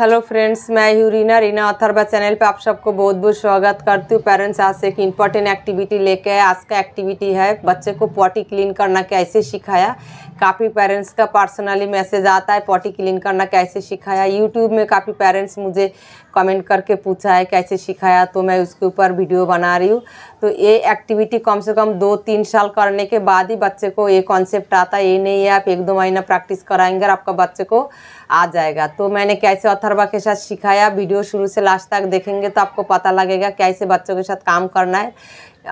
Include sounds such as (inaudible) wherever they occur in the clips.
hello friends मैं हूँ Reena Reena Atharva channel पे आप सबको बहुत बहुत स्वागत करती हूँ पेरेंट्स आज से एक इम्पॉर्टेंट एक्टिविटी लेके आए आज का एक्टिविटी है बच्चे को पॉटी क्लीन करना कैसे सिखाया काफ़ी पेरेंट्स का पर्सनली मैसेज आता है पॉटी क्लीन करना कैसे सिखाया यूट्यूब में काफ़ी पेरेंट्स मुझे कमेंट करके पूछा है कैसे सिखाया तो मैं उसके ऊपर वीडियो बना रही हूँ तो ये एक्टिविटी कम से कम दो तीन साल करने के बाद ही बच्चे को ये कॉन्सेप्ट आता है ये नहीं है आप एक दो महीना प्रैक्टिस कराएंगे और आपका बच्चे को आ जाएगा तो मैंने कैसे अथर्वा के साथ सिखाया वीडियो शुरू से लास्ट तक देखेंगे तो आपको पता लगेगा कैसे बच्चों के साथ काम करना है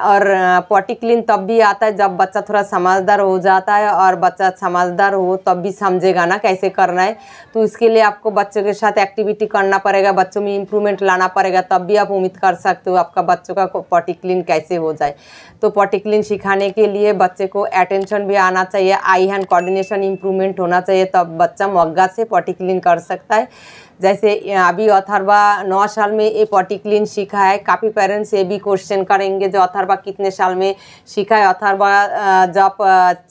और पॉटी क्लीन तब भी आता है जब बच्चा थोड़ा समझदार हो जाता है और बच्चा समझदार हो तब भी समझेगा ना कैसे करना है तो इसके लिए आपको बच्चों के साथ एक्टिविटी करना पड़ेगा बच्चों में इम्प्रूवमेंट लाना पड़ेगा तब भी आप उम्मीद कर सकते हो आपका बच्चों का पॉटी क्लीन कैसे हो जाए तो पॉटी क्लीन सिखाने के लिए बच्चे को अटेंशन भी आना चाहिए आई हैंड कोऑर्डिनेशन इम्प्रूवमेंट होना चाहिए तब बच्चा मग्गा से पॉटी क्लीन कर सकता है जैसे अभी अथर्वा नौ साल में ये पॉटी क्लीन सीखा है काफ़ी पेरेंट्स ये भी क्वेश्चन करेंगे जो अथर्वा कितने साल में सीखा है अथर्वा जब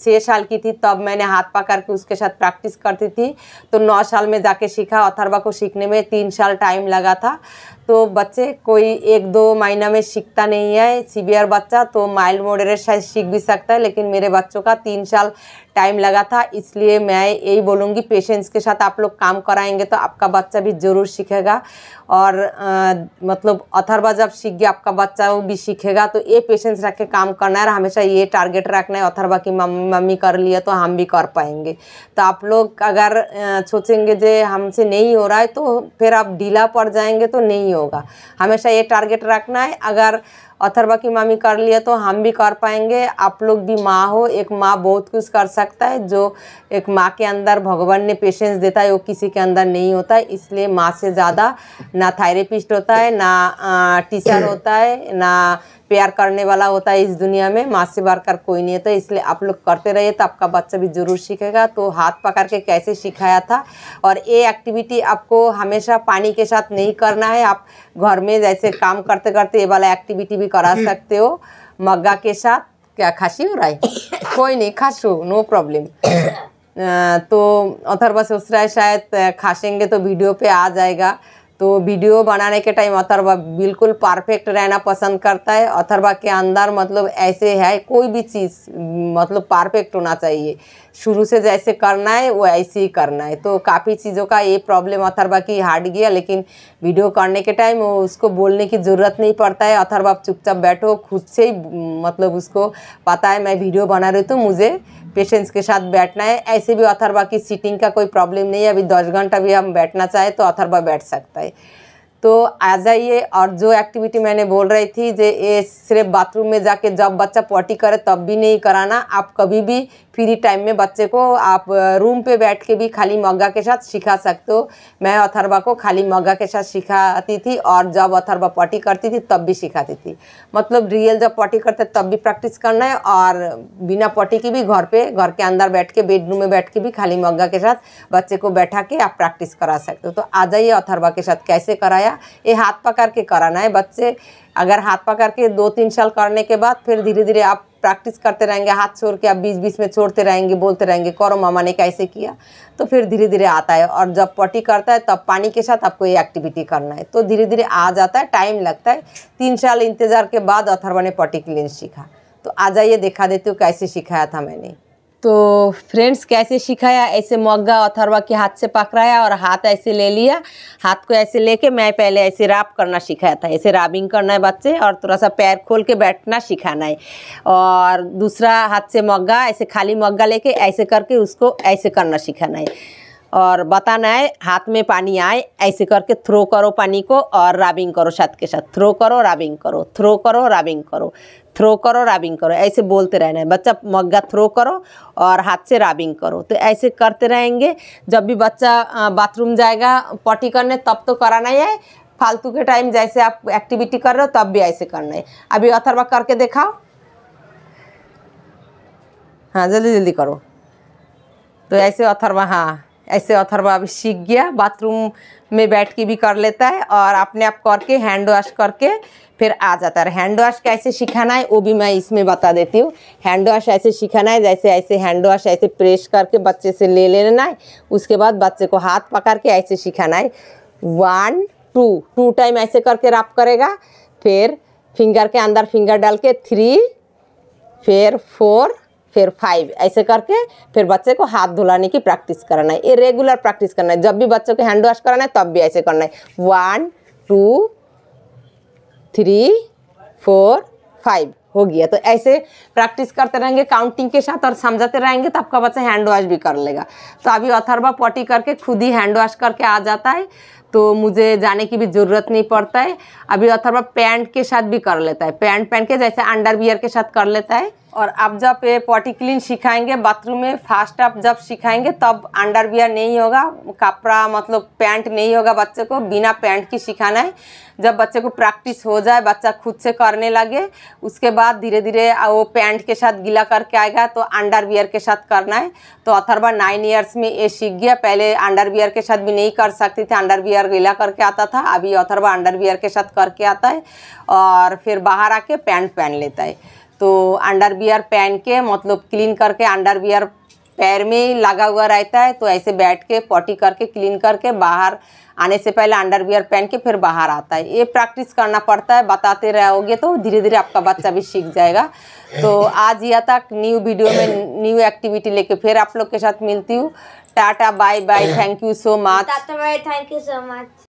छः साल की थी तब मैंने हाथ पकड़ के उसके साथ प्रैक्टिस करती थी तो नौ साल में जाके सीखा अथर्वा को सीखने में तीन साल टाइम लगा था तो बच्चे कोई एक दो महीना में सीखता नहीं है सीवियर बच्चा तो माइल्ड मॉडरेट शायद सीख भी सकता है लेकिन मेरे बच्चों का तीन साल टाइम लगा था इसलिए मैं यही बोलूँगी पेशेंस के साथ आप लोग काम कराएंगे तो आपका बच्चा भी ज़रूर सीखेगा और आ, मतलब अथर्वा जब सीख गया आपका बच्चा वो भी सीखेगा तो ये पेशेंस रख के काम करना है हमेशा ये टारगेट रखना है अथर्वा की मम्मी मम्मी कर लिया तो हम भी कर पाएंगे तो आप लोग अगर सोचेंगे जे हमसे नहीं हो रहा है तो फिर आप ढीला पड़ जाएंगे तो नहीं होगा हमेशा ये टारगेट रखना है अगर अथर्वा की मामी कर लिया तो हम भी कर पाएंगे आप लोग भी माँ हो एक माँ बहुत कुछ कर सकता है जो एक माँ के अंदर भगवान ने पेशेंस देता है वो किसी के अंदर नहीं होता है इसलिए माँ से ज़्यादा ना थायरेपिस्ट होता है ना टीचर होता है ना प्यार करने वाला होता है इस दुनिया में माँ से बढ़कर कोई नहीं होता तो इसलिए आप लोग करते रहिए तो आपका बच्चा भी ज़रूर सीखेगा तो हाथ पकड़ के कैसे सिखाया था और ये एक्टिविटी आपको हमेशा पानी के साथ नहीं करना है आप घर में जैसे काम करते करते ये वाला एक्टिविटी भी करा (laughs) सकते हो मग्गा के साथ क्या खासी हो रहा है कोई नहीं खासो नो प्रॉब्लम तो अथर्वा सोच रहा है शायद खासेंगे तो वीडियो पे आ जाएगा तो वीडियो बनाने के टाइम अथरबा बिल्कुल परफेक्ट रहना पसंद करता है अथरबा के अंदर मतलब ऐसे है कोई भी चीज़ मतलब परफेक्ट होना चाहिए शुरू से जैसे करना है वो ऐसे ही करना है तो काफ़ी चीज़ों का ये प्रॉब्लम अथरबा की हार्ट गया लेकिन वीडियो करने के टाइम उसको बोलने की ज़रूरत नहीं पड़ता है अथरबा चुपचाप बैठो खुद से ही मतलब उसको पता है मैं वीडियो बना रही हूँ तो मुझे पेशेंट्स के साथ बैठना है ऐसे भी अथरबा की सीटिंग का कोई प्रॉब्लम नहीं है अभी दस घंटा भी हम बैठना चाहें तो अथरबा बैठ सकता है तो आ जाइए और जो एक्टिविटी मैंने बोल रही थी जे ये सिर्फ बाथरूम में जाके जब बच्चा पॉटी करे तब भी नहीं कराना आप कभी भी फ्री टाइम में बच्चे को आप रूम पे बैठ के भी खाली मग्गा के साथ सिखा सकते हो मैं अथर्वा को खाली मग्गा के साथ सिखाती थी और जब अथर्वा पटी करती थी तब भी सिखाती थी मतलब रियल जब पॉटी करते तब भी प्रैक्टिस करना है और बिना पटी की भी घर पे घर के अंदर बैठ के बेडरूम में बैठ के भी खाली मग्गा के साथ बच्चे को बैठा के आप प्रैक्टिस करा सकते हो तो आ जाइए अथर्वा के साथ कैसे कराया ये हाथ पकड़ के कराना है बच्चे अगर हाथ पकड़ के दो तीन साल करने के बाद फिर धीरे धीरे आप प्रैक्टिस करते रहेंगे हाथ छोड़ के आप बीच बीच में छोड़ते रहेंगे बोलते रहेंगे करो मामा ने कैसे किया तो फिर धीरे धीरे आता है और जब पट्टी करता है तब पानी के साथ आपको ये एक्टिविटी करना है तो धीरे धीरे आ जाता है टाइम लगता है तीन साल इंतज़ार के बाद अथर्वा ने पट्टी क्लीन सीखा तो आ जाइए देखा देती हूँ कैसे सिखाया था मैंने तो फ्रेंड्स कैसे सिखाया ऐसे मग्गा अथरवा के हाथ से पकड़ाया और हाथ ऐसे ले लिया हाथ को ऐसे लेके मैं पहले ऐसे राप करना सिखाया था ऐसे राबिंग करना है बच्चे और थोड़ा सा पैर खोल के बैठना सिखाना है और दूसरा हाथ से मग्गा ऐसे खाली मग्गा लेके ऐसे करके उसको ऐसे करना सिखाना है और बताना है हाथ में पानी आए ऐसे करके थ्रो करो पानी को और राबिंग करो साथ के साथ थ्रो करो राबिंग करो थ्रो करो राबिंग करो थ्रो करो राबिंग करो ऐसे बोलते रहना है बच्चा मग्गा थ्रो करो और हाथ से राबिंग करो तो ऐसे करते रहेंगे जब भी बच्चा बाथरूम जाएगा पॉटी करने तब तो कराना ही है फालतू के टाइम जैसे आप एक्टिविटी कर रहे हो तब भी ऐसे करना है अभी अथरवा करके देखाओ हाँ जल्दी जल्दी करो तो ऐसे अथरवा हाँ ऐसे अथर्वा अभी सीख गया बाथरूम में बैठ के भी कर लेता है और अपने आप करके हैंड वॉश करके फिर आ जाता है हैंड वॉश कैसे सिखाना है वो भी मैं इसमें बता देती हूँ हैंड वॉश ऐसे सिखाना है जैसे ऐसे हैंड वॉश ऐसे प्रेस करके बच्चे से ले लेना है उसके बाद बच्चे को हाथ पकड़ के ऐसे सिखाना है वन टू टू टाइम ऐसे करके रब करेगा फिर फिंगर के अंदर फिंगर डाल के थ्री फिर फोर फिर फाइव ऐसे करके फिर बच्चे को हाथ धुलाने की प्रैक्टिस कराना है ये रेगुलर प्रैक्टिस करना है जब भी बच्चों को हैंड वॉश कराना है तब भी ऐसे करना है one two three four five हो गया तो ऐसे प्रैक्टिस करते रहेंगे काउंटिंग के साथ और समझाते रहेंगे तो आपका बच्चा हैंड वॉश भी कर लेगा तो अभी अथर्वा पॉटी करके खुद ही हैंड वॉश करके आ जाता है तो मुझे जाने की भी ज़रूरत नहीं पड़ता है अभी अथर्वा पैंट के साथ भी कर लेता है पैंट पहन के जैसे अंडरवियर के साथ कर लेता है और आप जब ये पॉटी क्लीन सिखाएंगे बाथरूम में फास्ट आप जब सिखाएंगे तब अंडरवियर नहीं होगा कपड़ा मतलब पैंट नहीं होगा बच्चे को बिना पैंट की सिखाना है जब बच्चे को प्रैक्टिस हो जाए बच्चा खुद से करने लगे उसके बाद बाद धीरे धीरे वो पैंट के साथ गीला करके आएगा तो अंडरवियर के साथ करना है तो अथरबा नाइन ईयर्स में ये सीख गया पहले अंडरवियर के साथ भी नहीं कर सकती थी अंडरवियर गीला करके आता था अभी अथरबा अंडरवियर के साथ करके आता है और फिर बाहर आके पैंट पहन लेता है तो अंडर वियर पहन के मतलब क्लीन करके अंडरवियर पैर में ही लगा हुआ रहता है तो ऐसे बैठ के पॉटी करके क्लीन करके बाहर आने से पहले अंडरवियर पहन के फिर बाहर आता है ये प्रैक्टिस करना पड़ता है बताते रहोगे तो धीरे धीरे आपका बच्चा भी सीख जाएगा तो आज यह तक न्यू वीडियो में न्यू एक्टिविटी लेके फिर आप लोग के साथ मिलती हूँ tata bye bye thank you so much tata bye thank you so much